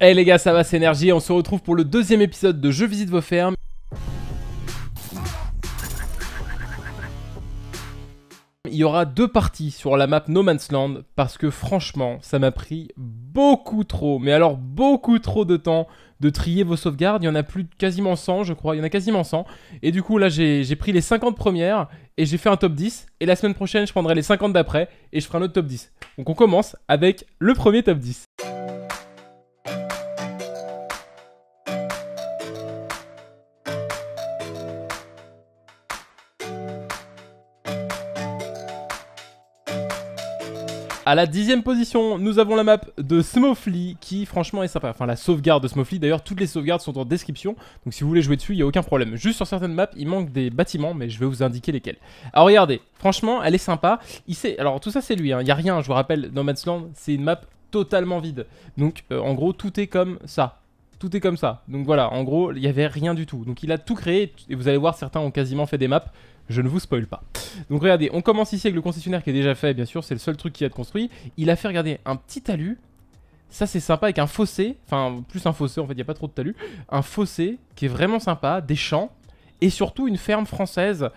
Hey eh les gars, ça va, c'est on se retrouve pour le deuxième épisode de Je visite vos fermes. Il y aura deux parties sur la map No Man's Land parce que franchement, ça m'a pris beaucoup trop, mais alors beaucoup trop de temps de trier vos sauvegardes. Il y en a plus de quasiment 100, je crois. Il y en a quasiment 100. Et du coup, là, j'ai pris les 50 premières et j'ai fait un top 10. Et la semaine prochaine, je prendrai les 50 d'après et je ferai un autre top 10. Donc on commence avec le premier top 10. À la dixième position, nous avons la map de Smofly qui franchement est sympa. Enfin la sauvegarde de Smofly, d'ailleurs toutes les sauvegardes sont en description, donc si vous voulez jouer dessus, il n'y a aucun problème. Juste sur certaines maps, il manque des bâtiments, mais je vais vous indiquer lesquels. Alors regardez, franchement elle est sympa. Il sait... Alors tout ça c'est lui, hein. il n'y a rien, je vous rappelle, dans Man's c'est une map totalement vide. Donc euh, en gros tout est comme ça, tout est comme ça. Donc voilà, en gros, il n'y avait rien du tout. Donc il a tout créé, et vous allez voir, certains ont quasiment fait des maps je ne vous spoile pas. Donc regardez, on commence ici avec le concessionnaire qui est déjà fait, bien sûr, c'est le seul truc qui a de construit. Il a fait, regarder un petit talus. Ça c'est sympa avec un fossé, enfin plus un fossé en fait, il n'y a pas trop de talus. Un fossé qui est vraiment sympa, des champs, et surtout une ferme française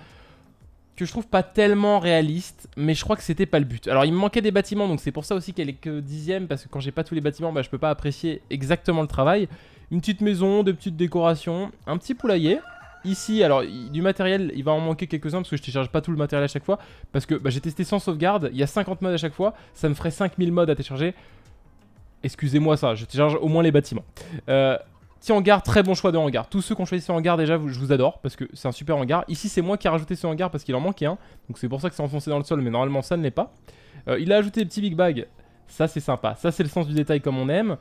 que je trouve pas tellement réaliste, mais je crois que c'était pas le but. Alors il me manquait des bâtiments, donc c'est pour ça aussi qu'elle est que dixième, parce que quand j'ai pas tous les bâtiments, bah, je peux pas apprécier exactement le travail. Une petite maison, des petites décorations, un petit poulailler. Ici, alors du matériel, il va en manquer quelques-uns parce que je télécharge pas tout le matériel à chaque fois. Parce que bah, j'ai testé sans sauvegarde, il y a 50 modes à chaque fois, ça me ferait 5000 modes à télécharger. Excusez-moi ça, je télécharge au moins les bâtiments. Euh, petit hangar, très bon choix de hangar. Tous ceux qui ont choisi ce hangar déjà, je vous adore parce que c'est un super hangar. Ici, c'est moi qui ai rajouté ce hangar parce qu'il en manquait un. Donc c'est pour ça que c'est enfoncé dans le sol, mais normalement ça ne l'est pas. Euh, il a ajouté des petits big bags. Ça c'est sympa, ça c'est le sens du détail comme on aime.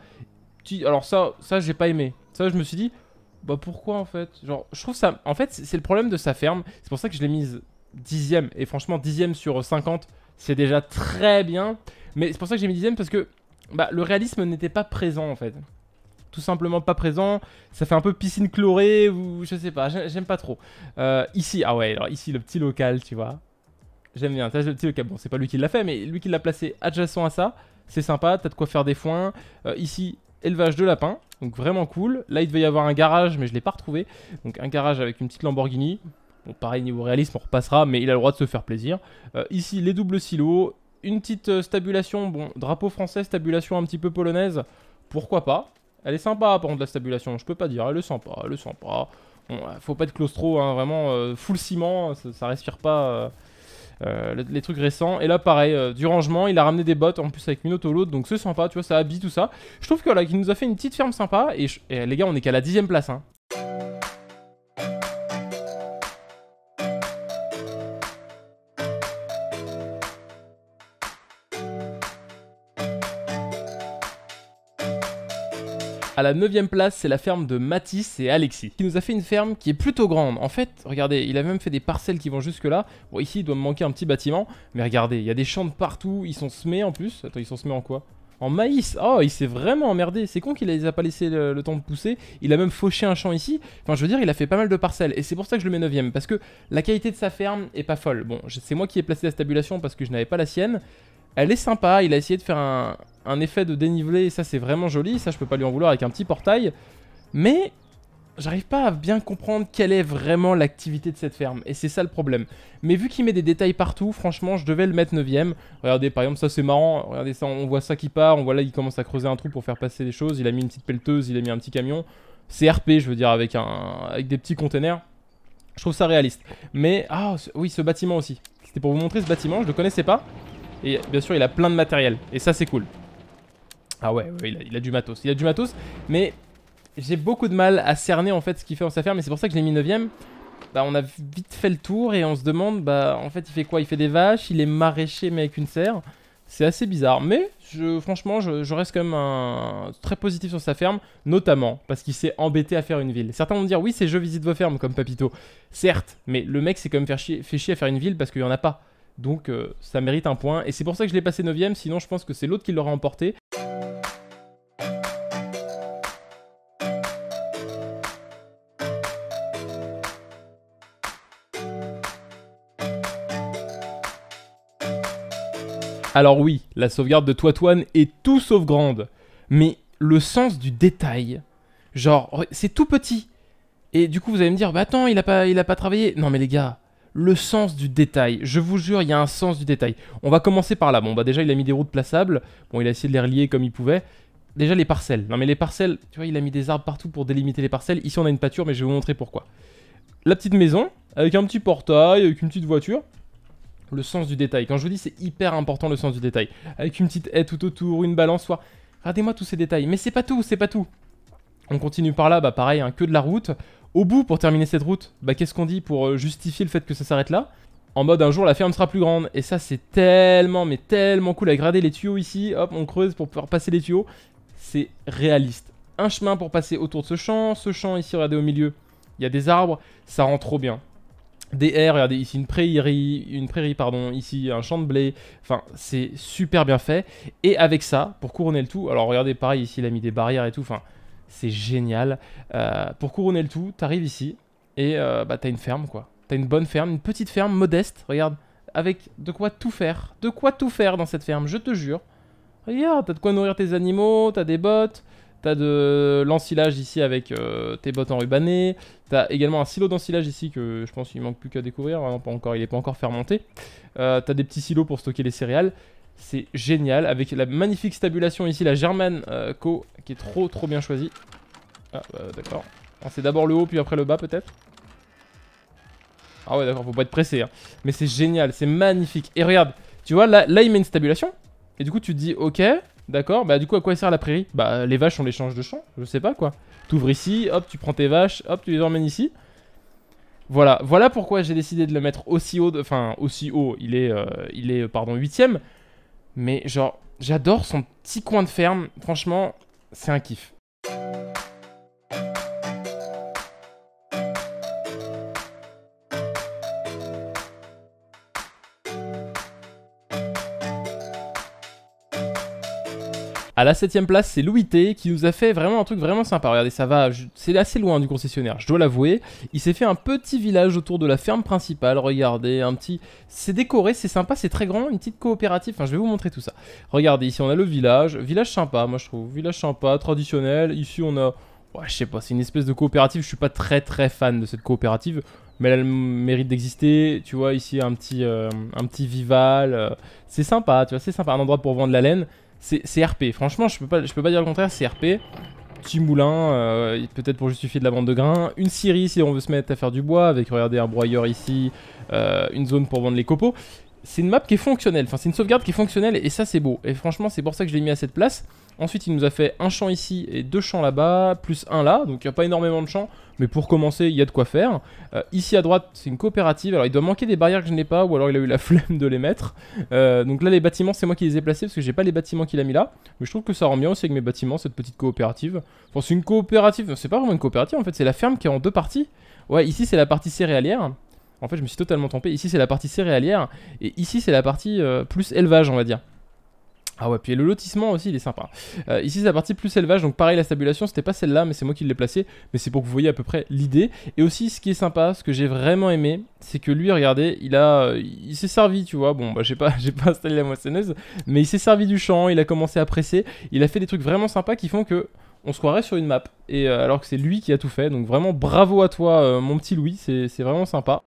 Alors ça, ça j'ai pas aimé. Ça je me suis dit, bah pourquoi en fait Genre, je trouve ça. En fait, c'est le problème de sa ferme. C'est pour ça que je l'ai mise dixième. Et franchement, dixième sur 50, c'est déjà très bien. Mais c'est pour ça que j'ai mis dixième parce que bah, le réalisme n'était pas présent en fait. Tout simplement pas présent. Ça fait un peu piscine chlorée ou je sais pas. J'aime pas trop. Euh, ici, ah ouais, alors ici, le petit local, tu vois. J'aime bien. le petit local. Bon, c'est pas lui qui l'a fait, mais lui qui l'a placé adjacent à ça. C'est sympa, t'as de quoi faire des foins. Euh, ici, élevage de lapins, donc vraiment cool. Là, il devait y avoir un garage, mais je l'ai pas retrouvé. Donc un garage avec une petite Lamborghini. Bon, pareil, niveau réalisme, on repassera, mais il a le droit de se faire plaisir. Euh, ici, les doubles silos, une petite euh, stabulation, bon, drapeau français, stabulation un petit peu polonaise, pourquoi pas. Elle est sympa, par contre, la stabulation, je peux pas dire, elle est sympa, elle est sympa. Bon, faut pas être claustro, hein, vraiment, euh, full ciment, ça, respire pas... Euh, les, trucs récents. Et là, pareil, euh, du rangement, il a ramené des bottes en plus avec Minoto donc c'est sympa, tu vois, ça habille tout ça. Je trouve que là, qu'il nous a fait une petite ferme sympa. Et, et les gars, on est qu'à la dixième place. Hein. À la 9 place, c'est la ferme de Matisse et Alexis, qui nous a fait une ferme qui est plutôt grande. En fait, regardez, il a même fait des parcelles qui vont jusque-là. Bon, ici, il doit me manquer un petit bâtiment, mais regardez, il y a des champs de partout, ils sont semés en plus. Attends, ils sont semés en quoi en maïs. Oh, il s'est vraiment emmerdé. C'est con qu'il les a pas laissé le, temps de pousser. Il a même fauché un champ ici. Enfin, je veux dire, il a fait pas mal de parcelles. Et c'est pour ça que je le mets 9ème. Parce que la qualité de sa ferme est pas folle. Bon, c'est moi qui ai placé la stabulation parce que je n'avais pas la sienne. Elle est sympa. Il a essayé de faire un, un effet de dénivelé, ça c'est vraiment joli, ça je peux pas lui en vouloir avec un petit portail. Mais j'arrive pas à bien comprendre quelle est vraiment l'activité de cette ferme, et c'est ça le problème. Mais vu qu'il met des détails partout, franchement, je devais le mettre 9 Regardez, par exemple, ça c'est marrant, regardez ça, on voit ça qui part, on voit là, il commence à creuser un trou pour faire passer des choses, il a mis une petite pelleteuse, il a mis un petit camion. C'est RP, je veux dire, avec, un, avec des petits containers. Je trouve ça réaliste. Mais, ah oui, ce bâtiment aussi. C'était pour vous montrer ce bâtiment, je le connaissais pas. Et bien sûr, il a plein de matériel, et ça c'est cool. Ah ouais, il, a, du matos. Il a du matos, mais j'ai beaucoup de mal à cerner en fait ce qu'il fait en sa ferme mais c'est pour ça que je l'ai mis 9ème. Bah, on a vite fait le tour et on se demande, bah, en fait, il fait quoi Il fait des vaches, il est maraîcher mais avec une serre. C'est assez bizarre, mais je, franchement, je, reste quand même un, très positif sur sa ferme, notamment parce qu'il s'est embêté à faire une ville. Certains vont dire, oui, c'est je visite vos fermes comme Papito. Certes, mais le mec s'est quand même fait chier, à faire une ville parce qu'il n'y en a pas. Donc euh, ça mérite un point, et c'est pour ça que je l'ai passé 9ème, sinon je pense que c'est l'autre qui l'aurait emporté. Alors oui, la sauvegarde de Toitouane est tout sauf grande, mais le sens du détail, genre, oh, c'est tout petit. Et du coup, vous allez me dire, bah attends, il a pas, il a pas travaillé. Non mais les gars, le sens du détail. Je vous jure, il y a un sens du détail. On va commencer par là. Bon, bah déjà, il a mis des routes plaçables. Bon, il a essayé de les relier comme il pouvait. Déjà, les parcelles. Non, mais les parcelles, tu vois, il a mis des arbres partout pour délimiter les parcelles. Ici, on a une pâture, mais je vais vous montrer pourquoi. La petite maison, avec un petit portail, avec une petite voiture le sens du détail. Quand je vous dis, c'est hyper important le sens du détail. Avec une petite haie tout autour, une balançoire. Regardez-moi tous ces détails. Mais c'est pas tout, c'est pas tout. On continue par là, bah pareil, un hein, que de la route. Au bout, pour terminer cette route, bah qu'est-ce qu'on dit pour euh, justifier le fait que ça s'arrête là En mode, un jour, la ferme sera plus grande. Et ça, c'est tellement, mais tellement cool. avec les tuyaux ici, hop, on creuse pour pouvoir passer les tuyaux. C'est réaliste. Un chemin pour passer autour de ce champ, ce champ ici, regardez au milieu. Il y a des arbres, ça rend trop bien des haies, regardez ici une prairie, une prairie pardon, ici un champ de blé, enfin c'est super bien fait. Et avec ça, pour couronner le tout, alors regardez pareil ici il a mis des barrières et tout, enfin c'est génial. Euh, pour couronner le tout, t'arrives ici et euh, bah t'as une ferme quoi. T'as une bonne ferme, une petite ferme modeste, regarde, avec de quoi tout faire, de quoi tout faire dans cette ferme, je te jure. Regarde, t'as de quoi nourrir tes animaux, t'as des bottes, T'as de l'ensilage ici avec euh, tes bottes enrubanées. T'as également un silo d'ensilage ici que je pense qu'il manque plus qu'à découvrir. Hein, pas encore, il est pas encore fermenté. Euh, T'as des petits silos pour stocker les céréales. C'est génial. Avec la magnifique stabulation ici, la German euh, Co qui est trop trop bien choisie. Ah bah, d'accord. Ah, c'est d'abord le haut puis après le bas peut-être. Ah ouais d'accord, faut pas être pressé. Hein. Mais c'est génial, c'est magnifique. Et regarde, tu vois là, là il met une stabulation. Et du coup tu te dis ok, D'accord, bah du coup à quoi sert la prairie Bah les vaches on les change de champ, je sais pas quoi. T'ouvres ici, hop tu prends tes vaches, hop tu les emmènes ici. Voilà, voilà pourquoi j'ai décidé de le mettre aussi haut, de... enfin aussi haut, il est, euh, il est euh, pardon, huitième. Mais genre, j'adore son petit coin de ferme, franchement, c'est un kiff. A la 7ème place, c'est Louis T qui nous a fait vraiment un truc vraiment sympa. Regardez, ça va, c'est assez loin du concessionnaire, je dois l'avouer. Il s'est fait un petit village autour de la ferme principale. Regardez, un petit. C'est décoré, c'est sympa, c'est très grand, une petite coopérative. Enfin, je vais vous montrer tout ça. Regardez, ici on a le village. Village sympa, moi je trouve. Village sympa, traditionnel. Ici on a. Ouais, je sais pas, c'est une espèce de coopérative. Je suis pas très très fan de cette coopérative mais elle mérite d'exister. Tu vois, ici, un petit, euh, un petit Vival. Euh, c'est sympa, tu vois, c'est sympa. Un endroit pour vendre la laine. C'est RP. Franchement, je peux pas, je peux pas dire le contraire, c'est RP. Petit moulin, euh, peut-être pour justifier de la vente de grains. Une scierie si on veut se mettre à faire du bois, avec, regardez, un broyeur ici, euh, une zone pour vendre les copeaux c'est une map qui est fonctionnelle, enfin c'est une sauvegarde qui est fonctionnelle et ça c'est beau. Et franchement c'est pour ça que je l'ai mis à cette place. Ensuite il nous a fait un champ ici et deux champs là-bas, plus un là, donc il n'y a pas énormément de champs, mais pour commencer il y a de quoi faire. Euh, ici à droite c'est une coopérative, alors il doit manquer des barrières que je n'ai pas ou alors il a eu la flemme de les mettre. Euh, donc là les bâtiments c'est moi qui les ai placés parce que j'ai pas les bâtiments qu'il a mis là, mais je trouve que ça rend bien aussi avec mes bâtiments cette petite coopérative. Enfin c'est une coopérative, c'est pas vraiment une coopérative en fait, c'est la ferme qui est en deux parties. Ouais ici c'est la partie céréalière en fait, je me suis totalement trompé. Ici, c'est la partie céréalière. Et ici, c'est la partie euh, plus élevage, on va dire. Ah ouais, puis le lotissement aussi, il est sympa. Euh, ici, c'est la partie plus élevage, donc pareil, la stabulation, c'était pas celle-là, mais c'est moi qui l'ai placée, mais c'est pour que vous voyez à peu près l'idée. Et aussi, ce qui est sympa, ce que j'ai vraiment aimé, c'est que lui, regardez, il a, euh, il s'est servi, tu vois, bon, bah j'ai pas, j'ai pas installé la moissonneuse, mais il s'est servi du champ, il a commencé à presser, il a fait des trucs vraiment sympas qui font que on se croirait sur une map, et alors que c'est lui qui a tout fait, donc vraiment bravo à toi, mon petit Louis, c'est vraiment sympa.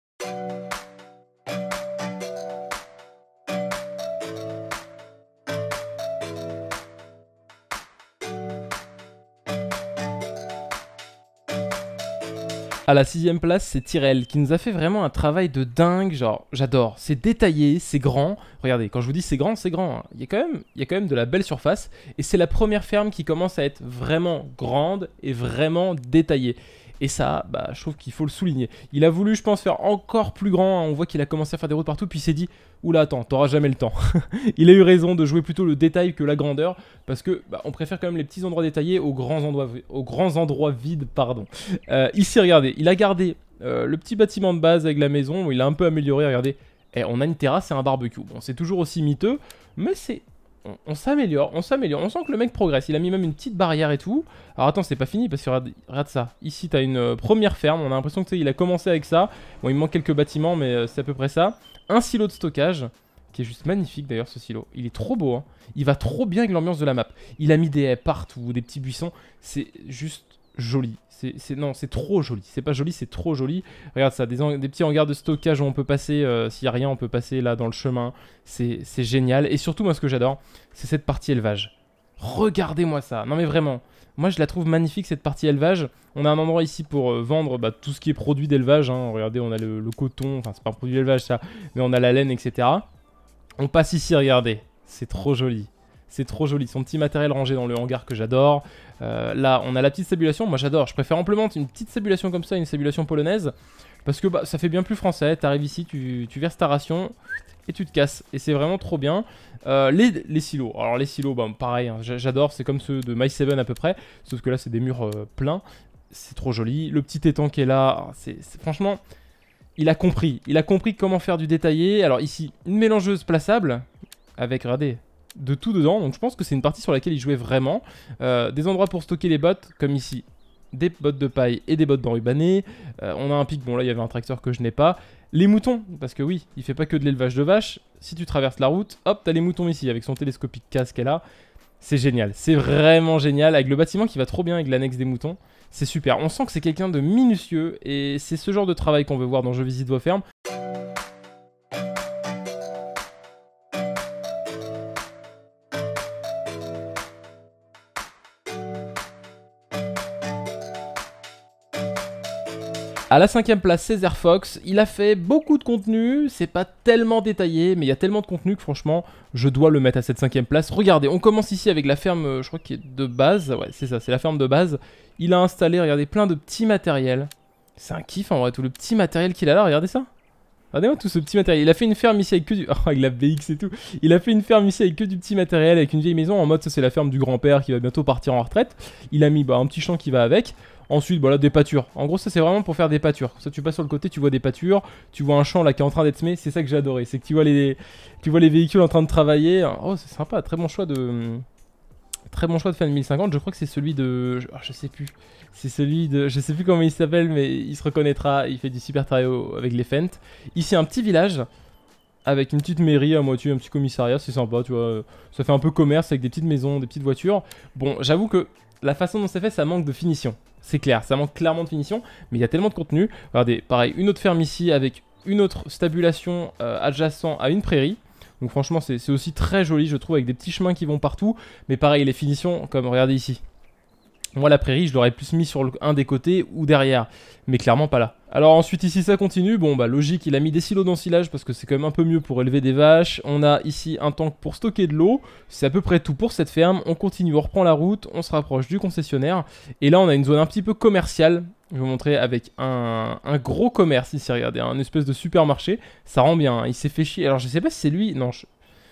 À la sixième place, c'est Tyrell qui nous a fait vraiment un travail de dingue. Genre, j'adore. C'est détaillé, c'est grand. Regardez, quand je vous dis c'est grand, c'est grand. Hein. Il, quand même, il y a quand même de la belle surface. Et c'est la première ferme qui commence à être vraiment grande et vraiment détaillée. Et ça, bah, je trouve qu'il faut le souligner. Il a voulu, je pense, faire encore plus grand. Hein. On voit qu'il a commencé à faire des routes partout, puis il s'est dit Oula, attends, t'auras jamais le temps. il a eu raison de jouer plutôt le détail que la grandeur, parce que bah, on préfère quand même les petits endroits détaillés aux grands endroits, aux grands endroits vides. Pardon. Euh, ici, regardez, il a gardé euh, le petit bâtiment de base avec la maison, il a un peu amélioré. Regardez, eh, on a une terrasse et un barbecue. Bon, c'est toujours aussi miteux, mais c'est on, s'améliore, on s'améliore. On sent que le mec progresse. Il a mis même une petite barrière et tout. Alors attends, c'est pas fini parce que regarde, ça. Ici, t'as une euh, première ferme. On a l'impression que il a commencé avec ça. Bon, il manque quelques bâtiments, mais euh, c'est à peu près ça. Un silo de stockage qui est juste magnifique d'ailleurs ce silo. Il est trop beau, hein. il va trop bien avec l'ambiance de la map. Il a mis des haies partout, des petits buissons, c'est juste joli. C'est non, c'est trop joli. C'est pas joli, c'est trop joli. Regarde ça, des, petits hangars de stockage où on peut passer. Euh, s'il y a rien, on peut passer là dans le chemin. C'est génial. Et surtout, moi, ce que j'adore, c'est cette partie élevage. Regardez-moi ça. Non mais vraiment. Moi, je la trouve magnifique cette partie élevage. On a un endroit ici pour euh, vendre bah, tout ce qui est produit d'élevage. Hein. Regardez, on a le, le coton. Enfin, c'est pas un produit d'élevage ça, mais on a la laine, etc. On passe ici. Regardez, c'est trop joli. C'est trop joli. Son petit matériel rangé dans le hangar que j'adore. Euh, là, on a la petite sabulation Moi, j'adore. Je préfère amplement une petite sabulation comme ça une sabulation polonaise. Parce que bah, ça fait bien plus français. T'arrives ici, tu, verses ta ration et tu te casses. Et c'est vraiment trop bien. Euh, les, silos. Alors, les silos, bah, pareil, hein. j'adore. C'est comme ceux de My 7 à peu près. Sauf que là, c'est des murs euh, pleins. C'est trop joli. Le petit étang qui est là, c'est franchement il a compris. Il a compris comment faire du détaillé. Alors ici, une mélangeuse plaçable avec, regardez, de tout dedans. Donc je pense que c'est une partie sur laquelle il jouait vraiment. Euh, des endroits pour stocker les bottes, comme ici. Des bottes de paille et des bottes d'enrubanné. Euh, on a un pic, bon là il y avait un tracteur que je n'ai pas. Les moutons, parce que oui, il fait pas que de l'élevage de vaches. Si tu traverses la route, hop, t'as les moutons ici avec son télescopique casque qu'elle a. C'est génial, c'est vraiment génial. Avec le bâtiment qui va trop bien avec l'annexe des moutons, c'est super. On sent que c'est quelqu'un de minutieux et c'est ce genre de travail qu'on veut voir dans Je visite vos fermes. À la cinquième place, César Fox. Il a fait beaucoup de contenu, c'est pas tellement détaillé, mais il y a tellement de contenu que franchement, je dois le mettre à cette cinquième place. Regardez, on commence ici avec la ferme, euh, je crois qui est de base. Ouais, c'est ça, c'est la ferme de base. Il a installé, regardez, plein de petits matériels. C'est un kiff en vrai, tout le petit matériel qu'il a là, regardez ça. Regardez-moi tout ce petit matériel. Il a fait une ferme ici avec que du... Oh, avec la BX et tout. Il a fait une ferme ici avec que du petit matériel, avec une vieille maison en mode ça c'est la ferme du grand-père qui va bientôt partir en retraite. Il a mis bah, un petit champ qui va avec. Ensuite, voilà, bah des pâtures. En gros, ça c'est vraiment pour faire des pâtures. ça, tu passes sur le côté, tu vois des pâtures, tu vois un champ là qui est en train d'être semé. C'est ça que j'ai adoré. C'est que tu vois, les, tu vois les véhicules en train de travailler. Oh, c'est sympa. Très bon choix de. Très bon choix de faire 1050. Je crois que c'est celui de. Ah, je sais plus. C'est celui de. Je sais plus comment il s'appelle, mais il se reconnaîtra. Il fait du super trio avec les fentes Ici, un petit village avec une petite mairie à moitié, un petit commissariat, c'est sympa, tu vois. Ça fait un peu commerce avec des petites maisons, des petites voitures. Bon, j'avoue que la façon dont c'est fait, ça manque de finition c'est clair, ça manque clairement de finition, mais il y a tellement de contenu. Regardez, pareil, une autre ferme ici avec une autre stabulation euh, adjacent à une prairie. Donc franchement, c'est aussi très joli, je trouve, avec des petits chemins qui vont partout. Mais pareil, les finitions, comme regardez ici, moi, la prairie, je l'aurais plus mis sur un des côtés ou derrière, mais clairement pas là. Alors ensuite ici ça continue, bon bah logique il a mis des silos d'ensilage parce que c'est quand même un peu mieux pour élever des vaches, on a ici un tank pour stocker de l'eau, c'est à peu près tout pour cette ferme, on continue, on reprend la route, on se rapproche du concessionnaire, et là on a une zone un petit peu commerciale, je vais vous montrer avec un, gros commerce ici, regardez, un espèce de supermarché, ça rend bien, hein. il s'est fait chier, alors je sais pas si c'est lui, non je,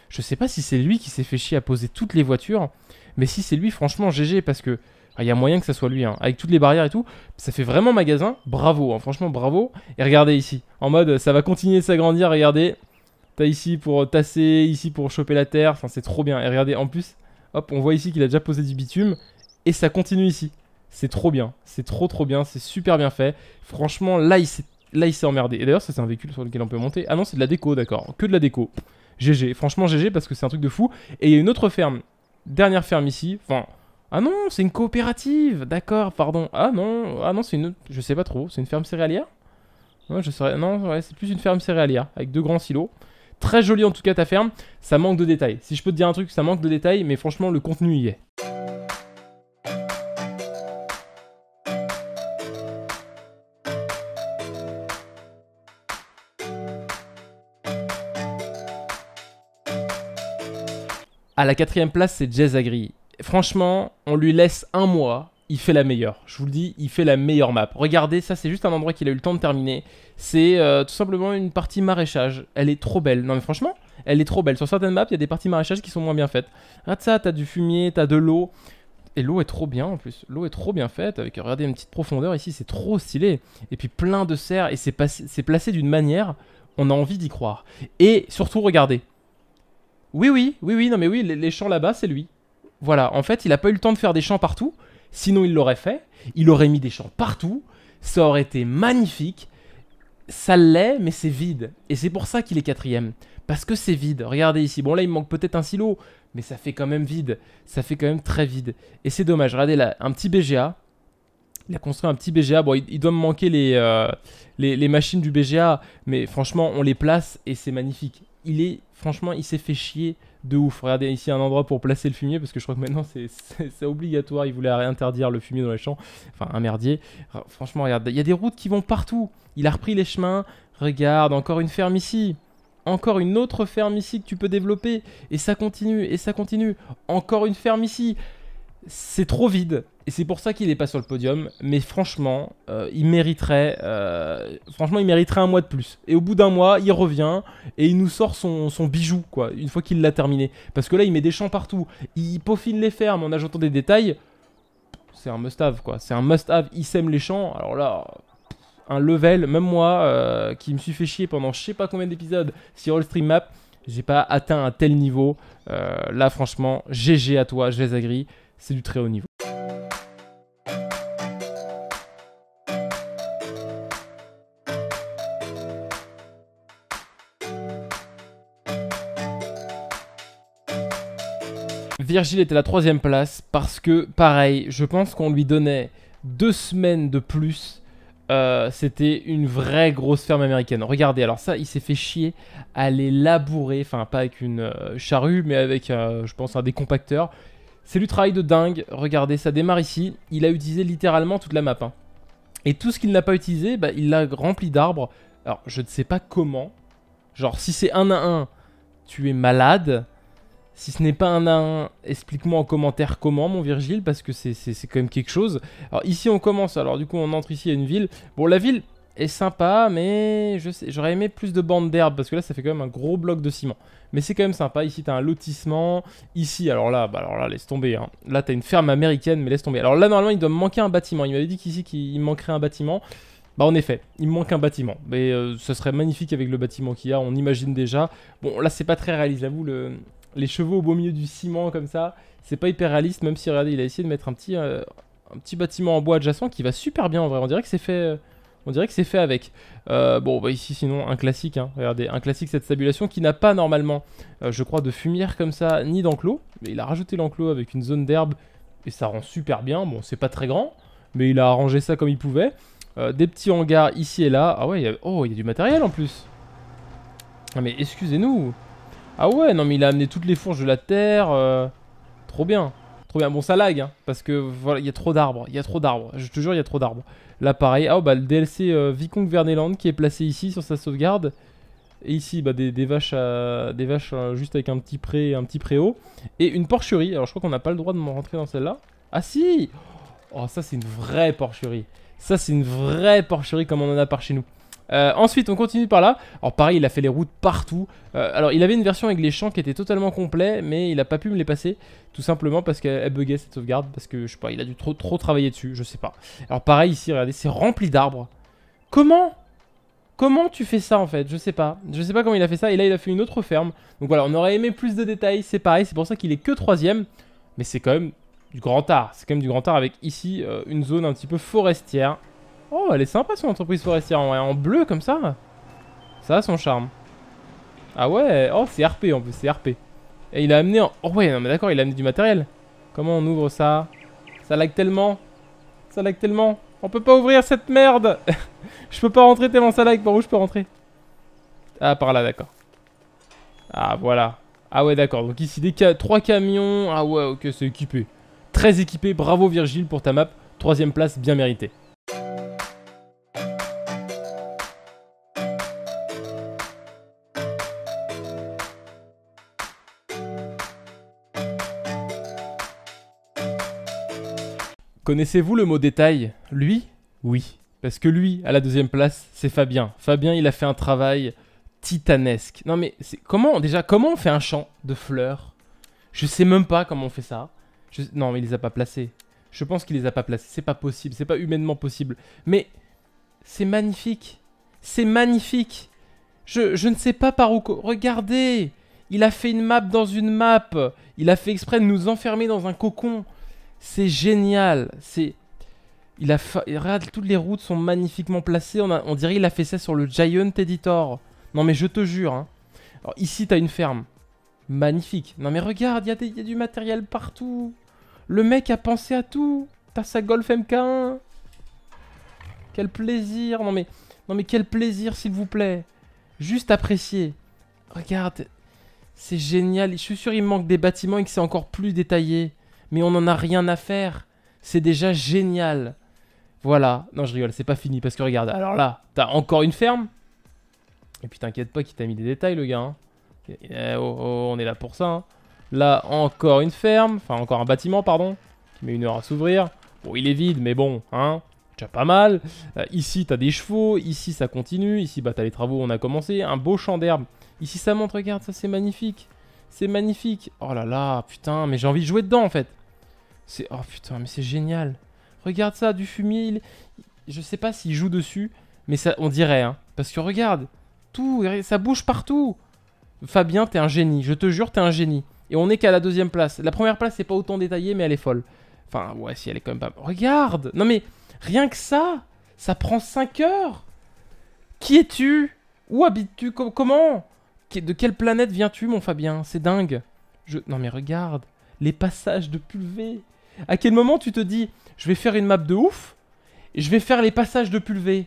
je sais pas si c'est lui qui s'est fait chier à poser toutes les voitures, mais si c'est lui franchement GG parce que il ah, y a moyen que ça soit lui, hein. avec toutes les barrières et tout. Ça fait vraiment magasin. Bravo, hein. franchement, bravo. Et regardez ici, en mode ça va continuer de s'agrandir. Regardez, t'as ici pour tasser, ici pour choper la terre. Enfin, c'est trop bien. Et regardez, en plus, hop, on voit ici qu'il a déjà posé du bitume. Et ça continue ici. C'est trop bien. C'est trop, trop bien. C'est super bien fait. Franchement, là, il s'est là il s'est emmerdé. Et d'ailleurs, ça c'est un véhicule sur lequel on peut monter. Ah non, c'est de la déco, d'accord. Que de la déco. GG. Franchement, GG parce que c'est un truc de fou. Et il y a une autre ferme. Dernière ferme ici. Enfin, ah non, c'est une coopérative, d'accord, pardon. Ah non, ah non, c'est une, je sais pas trop, c'est une ferme céréalière Non, je serais, non, ouais, c'est plus une ferme céréalière avec deux grands silos. Très jolie en tout cas ta ferme. Ça manque de détails. Si je peux te dire un truc, ça manque de détails, mais franchement le contenu y est. À la quatrième place, c'est Jazz Agri. Franchement, on lui laisse un mois. Il fait la meilleure. Je vous le dis, il fait la meilleure map. Regardez, ça c'est juste un endroit qu'il a eu le temps de terminer. C'est euh, tout simplement une partie maraîchage. Elle est trop belle. Non mais franchement, elle est trop belle. Sur certaines maps, il y a des parties maraîchage qui sont moins bien faites. Regarde ah, ça, t'as du fumier, t'as de l'eau. Et l'eau est trop bien en plus. L'eau est trop bien faite. Avec, regardez, une petite profondeur ici, c'est trop stylé. Et puis plein de serres. Et c'est placé d'une manière, on a envie d'y croire. Et surtout, regardez. Oui, oui, oui, oui, non mais oui, les champs là-bas, c'est lui. Voilà, en fait, il n'a pas eu le temps de faire des champs partout, sinon il l'aurait fait, il aurait mis des champs partout, ça aurait été magnifique, ça l'est, mais c'est vide, et c'est pour ça qu'il est quatrième, parce que c'est vide, regardez ici, bon là il manque peut-être un silo, mais ça fait quand même vide, ça fait quand même très vide, et c'est dommage, regardez là, un petit BGA, il a construit un petit BGA. Bon, il, doit me manquer les, euh, les, les, machines du BGA, mais franchement, on les place et c'est magnifique. Il est, franchement, il s'est fait chier de ouf. Regardez ici un endroit pour placer le fumier parce que je crois que maintenant c'est obligatoire. il voulait interdire le fumier dans les champs. Enfin, un merdier. Franchement, regarde, il y a des routes qui vont partout. Il a repris les chemins. Regarde, encore une ferme ici. Encore une autre ferme ici que tu peux développer. Et ça continue, et ça continue. Encore une ferme ici c'est trop vide. Et c'est pour ça qu'il n'est pas sur le podium. Mais franchement, euh, il mériterait, euh, franchement, il mériterait un mois de plus. Et au bout d'un mois, il revient et il nous sort son, bijou, quoi. Une fois qu'il l'a terminé, parce que là, il met des champs partout. Il peaufine les fermes en ajoutant des détails. C'est un must-have, quoi. C'est un must-have. Il sème les champs. Alors là, un level, même moi, euh, qui me suis fait chier pendant je sais pas combien d'épisodes sur All Stream Map, j'ai pas atteint un tel niveau. là, franchement, GG à toi, je les agris c'est du très haut niveau. Virgile était la troisième place parce que, pareil, je pense qu'on lui donnait deux semaines de plus. Euh, c'était une vraie grosse ferme américaine. Regardez, alors ça, il s'est fait chier à les labourer, enfin pas avec une euh, charrue, mais avec, euh, je pense, un décompacteur. C'est du travail de dingue. Regardez, ça démarre ici. Il a utilisé littéralement toute la map. Hein. Et tout ce qu'il n'a pas utilisé, bah, il l'a rempli d'arbres. Alors, je ne sais pas comment. Genre, si c'est 1 à 1, tu es malade. Si ce n'est pas un à 1, explique-moi en commentaire comment, mon Virgile, parce que c'est quand même quelque chose. Alors, ici, on commence. Alors, du coup, on entre ici à une ville. Bon, la ville, est sympa, mais j'aurais aimé plus de bandes d'herbe parce que là ça fait quand même un gros bloc de ciment. Mais c'est quand même sympa. Ici t'as un lotissement. Ici, alors là, bah alors là, laisse tomber. Hein. Là t'as une ferme américaine, mais laisse tomber. Alors là, normalement, il doit me manquer un bâtiment. Il m'avait dit qu'ici qu'il manquerait un bâtiment. Bah en effet, il me manque un bâtiment. Mais euh, ce serait magnifique avec le bâtiment qu'il y a, on imagine déjà. Bon là c'est pas très réaliste, j'avoue, le... les chevaux au beau milieu du ciment comme ça, c'est pas hyper réaliste, même si regardez, il a essayé de mettre un petit, euh, un petit bâtiment en bois adjacent qui va super bien en vrai. On dirait que c'est fait... Euh, on dirait que c'est fait avec. Euh, bon, bah ici, sinon, un classique. Hein. Regardez, un classique, cette stabulation qui n'a pas normalement, euh, je crois, de fumière comme ça, ni d'enclos. Mais il a rajouté l'enclos avec une zone d'herbe et ça rend super bien. Bon, c'est pas très grand, mais il a arrangé ça comme il pouvait. Euh, des petits hangars ici et là. Ah ouais, oh, il y a du matériel en plus. Ah, mais excusez-nous. Ah ouais, non, mais il a amené toutes les fourches de la terre. Trop bien. Bon, ça lag, hein, parce que voilà, il y a trop d'arbres. Il y a trop d'arbres. Je te jure, il y a trop d'arbres. Là, pareil. Ah, oh, bah, le DLC euh, Vicomte Verneland qui est placé ici sur sa sauvegarde. Et ici, bah, des, vaches, à, des vaches euh, juste avec un petit pré, un petit préau. Et une porcherie. Alors, je crois qu'on n'a pas le droit de rentrer dans celle-là. Ah, si Oh, ça, c'est une vraie porcherie. Ça, c'est une vraie porcherie comme on en a par chez nous. Euh, ensuite, on continue par là. Alors pareil, il a fait les routes partout. Euh, alors il avait une version avec les champs qui était totalement complet, mais il a pas pu me les passer, tout simplement parce qu'elle buggait cette sauvegarde, parce que je sais pas, il a dû trop trop travailler dessus, je sais pas. Alors pareil ici, regardez, c'est rempli d'arbres. Comment Comment tu fais ça en fait Je sais pas. Je sais pas comment il a fait ça. Et là, il a fait une autre ferme. Donc voilà, on aurait aimé plus de détails. C'est pareil, c'est pour ça qu'il est que troisième. Mais c'est quand même du grand art. C'est quand même du grand art avec ici euh, une zone un petit peu forestière. Oh, elle est sympa son entreprise forestière en, bleu comme ça. Ça a son charme. Ah ouais, oh c'est RP en plus, c'est RP. Et il a amené... Oh ouais, non mais d'accord, il a amené du matériel. Comment on ouvre ça Ça lag tellement. Ça lag tellement. On peut pas ouvrir cette merde Je peux pas rentrer tellement ça lag. Par où je peux rentrer Ah, par là, d'accord. Ah, voilà. Ah ouais, d'accord. Donc ici, des camions. Ah ouais, ok, c'est équipé. Très équipé. Bravo Virgile pour ta map. Troisième place, bien méritée. Connaissez-vous le mot détail Lui Oui. Parce que lui, à la deuxième place, c'est Fabien. Fabien, il a fait un travail titanesque. Non mais comment déjà comment on fait un champ de fleurs Je sais même pas comment on fait ça. Non mais il les a pas placés. Je pense qu'il les a pas placés. C'est pas possible. C'est pas humainement possible. Mais c'est magnifique. C'est magnifique. Je... je, ne sais pas par où. Regardez. Il a fait une map dans une map. Il a fait exprès de nous enfermer dans un cocon. C'est génial. C'est. Il a Regarde, toutes les routes sont magnifiquement placées. On, dirait qu'il a fait ça sur le Giant Editor. Non, mais je te jure. Hein. Alors, ici, t'as une ferme. Magnifique. Non, mais regarde, il y, y, a du matériel partout. Le mec a pensé à tout. T'as sa Golf MK1. Quel plaisir. Non, mais, non, mais quel plaisir, s'il vous plaît. Juste apprécier. Regarde, c'est génial. Je suis sûr il manque des bâtiments et que c'est encore plus détaillé mais on n'en a rien à faire. C'est déjà génial. Voilà. Non, je rigole, c'est pas fini parce que regarde, alors là, t'as encore une ferme. Et puis t'inquiète pas qu'il t'a mis des détails, le gars. Hein. Eh, oh, oh, on est là pour ça. Hein. Là, encore une ferme. Enfin, encore un bâtiment, pardon. Qui met une heure à s'ouvrir. Bon, il est vide, mais bon, hein. Déjà pas mal. Euh, ici, t'as des chevaux. Ici, ça continue. Ici, bah, t'as les travaux, on a commencé. Un beau champ d'herbe. Ici, ça monte, regarde, ça c'est magnifique. C'est magnifique. Oh là là, putain, mais j'ai envie de jouer dedans en fait. C'est oh putain, mais c'est génial. Regarde ça, du fumier. Je sais pas s'il joue dessus, mais ça, on dirait, hein. Parce que regarde, tout, ça bouge partout. Fabien, t'es un génie. Je te jure, t'es un génie. Et on est qu'à la deuxième place. La première place, c'est pas autant détaillé, mais elle est folle. Enfin, ouais, si elle est quand même pas. Regarde Non mais, rien que ça, ça prend 5 heures Qui es-tu Où habites-tu Comment de quelle planète viens-tu, mon Fabien C'est dingue. Je... Non mais regarde, les passages de Pulvé. À quel moment tu te dis, je vais faire une map de ouf, et je vais faire les passages de Pulvé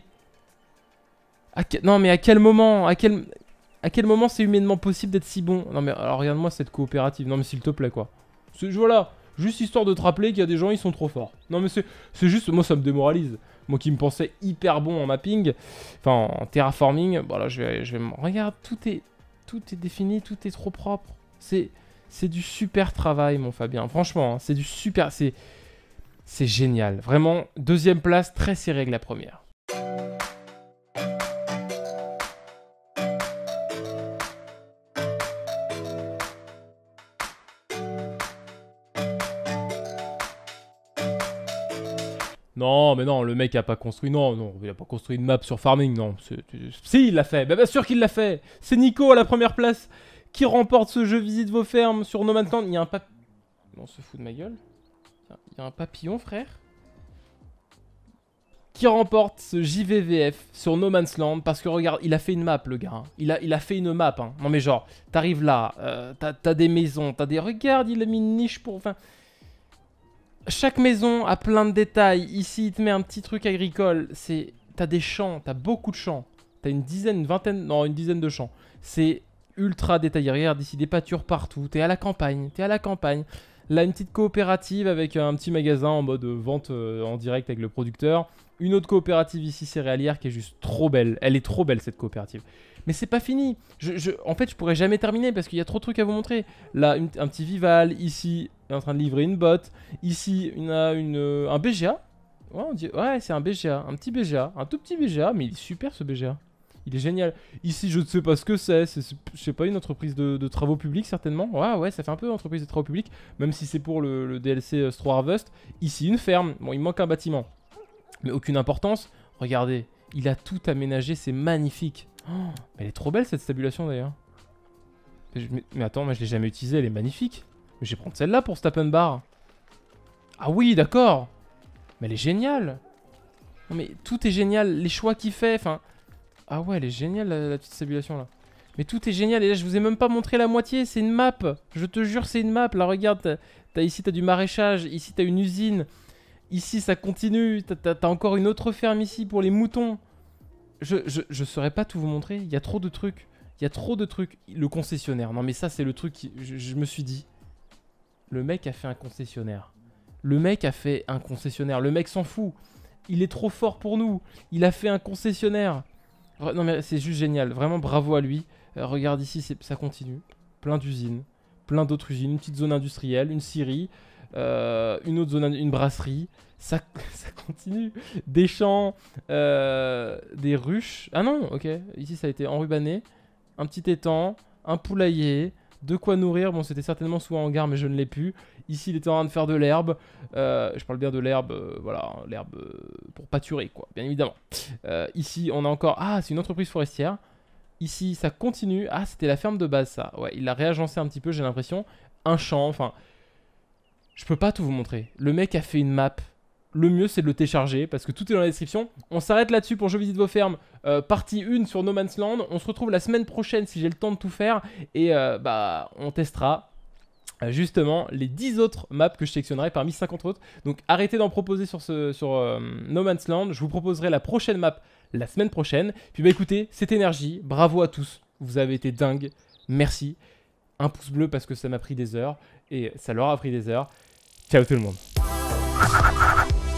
Non mais à quel moment À quel, moment c'est humainement possible d'être si bon Non mais alors regarde-moi cette coopérative. Non mais s'il te plaît quoi. Ce voilà, juste histoire de te rappeler qu'il y a des gens, ils sont trop forts. Non mais c'est juste, moi ça me démoralise. Moi qui me pensais hyper bon en mapping, enfin en terraforming, voilà, je vais, je vais regarde, tout est tout est défini, tout est trop propre. C'est c'est du super travail, mon Fabien. Franchement, hein, c'est du super. C'est génial. Vraiment, deuxième place, très serrée avec la première. non, le mec a pas construit. Non, non, il a pas construit une map sur farming, non. Si, il l'a fait. ben bah, bien bah, sûr qu'il l'a fait. C'est Nico à la première place qui remporte ce jeu Visite vos fermes sur No Man's Land. Il y a un papillon. On se fout de ma gueule. Il y a un papillon, frère. Qui remporte ce JVVF sur No Man's Land parce que regarde, il a fait une map, le gars. Hein. Il, a, il a fait une map. Hein. Non, mais genre, t'arrives là, euh, t'as des maisons, t'as des. Regarde, il a mis une niche pour. Enfin. Chaque maison a plein de détails. Ici, il te met un petit truc agricole. C'est, T'as des champs, t'as beaucoup de champs. T'as une dizaine, une vingtaine, non, une dizaine de champs. C'est ultra détaillé. Regarde ici, des pâtures partout. T'es à la campagne, t'es à la campagne. Là, une petite coopérative avec un petit magasin en mode vente euh, en direct avec le producteur. Une autre coopérative ici céréalière qui est juste trop belle. Elle est trop belle cette coopérative. Mais c'est pas fini. en fait, je pourrais jamais terminer parce qu'il y a trop de trucs à vous montrer. Là, un petit Vival. Ici, est en train de livrer une botte. Ici, il y a une, euh, un BGA. Ouais, on dit... c'est un BGA, un petit BGA, un tout petit BGA, mais il est super ce BGA. Il est génial. Ici, je ne sais pas ce que c'est. C'est, je sais pas, une entreprise de, travaux publics, certainement. Ouais, ouais, ça fait un peu entreprise de travaux publics, même si c'est pour le, DLC euh, Straw Harvest. Ici, une ferme. Bon, il manque un bâtiment. Mais aucune importance. Regardez, il a tout aménagé, c'est magnifique. Oh, mais elle est trop belle cette stabulation d'ailleurs. Mais attends, moi je l'ai jamais utilisée, elle est magnifique. Mais je vais prendre celle-là pour Stappenbar. bar. Ah oui, d'accord. Mais elle est géniale. Non, mais tout est génial. Les choix qu'il fait, enfin... Ah ouais, elle est géniale, la, petite simulation là. Mais tout est génial. Et là, je vous ai même pas montré la moitié. C'est une map. Je te jure, c'est une map. Là, regarde, Ici, as, as, ici, du maraîchage. Ici, as une usine. Ici, ça continue. T'as as, encore une autre ferme ici pour les moutons. Je, je, je saurais pas tout vous montrer. Il y a trop de trucs. Il y a trop de trucs. Le concessionnaire. Non, mais ça, c'est le truc qui... je me suis dit... Le mec a fait un concessionnaire. Le mec a fait un concessionnaire. Le mec s'en fout. Il est trop fort pour nous. Il a fait un concessionnaire. Non mais c'est juste génial. Vraiment bravo à lui. Euh, regarde ici, ça continue. Plein d'usines. Plein d'autres usines. Une petite zone industrielle. Une scierie. Euh, une autre zone, une brasserie. Ça, ça continue. Des champs. Euh, des ruches. Ah non, ok. Ici ça a été enrubanné. Un petit étang. Un poulailler. De quoi nourrir, bon c'était certainement sous un hangar mais je ne l'ai plus. Ici il était en train de faire de l'herbe, euh, je parle bien de l'herbe, euh, voilà, hein, l'herbe euh, pour pâturer quoi, bien évidemment. ici on a encore, ah c'est une entreprise forestière. Ici ça continue, ah c'était la ferme de base ça, ouais il l'a réagencé un petit peu j'ai l'impression. Un champ, enfin... Je peux pas tout vous montrer. Le mec a fait une map le mieux c'est de le télécharger parce que tout est dans la description. On s'arrête là-dessus pour Je visite vos fermes, euh, partie 1 sur No Man's Land. On se retrouve la semaine prochaine si j'ai le temps de tout faire et euh, bah on testera euh, justement les 10 autres maps que je sélectionnerai parmi 50 autres. Donc arrêtez d'en proposer sur, ce, sur No Man's Land. Je vous proposerai la prochaine map la semaine prochaine. Puis bah écoutez, cette énergie, bravo à tous. Vous avez été dingue. Merci. Un pouce bleu parce que ça m'a pris des heures et ça leur a pris des heures. Ciao tout le monde. Ha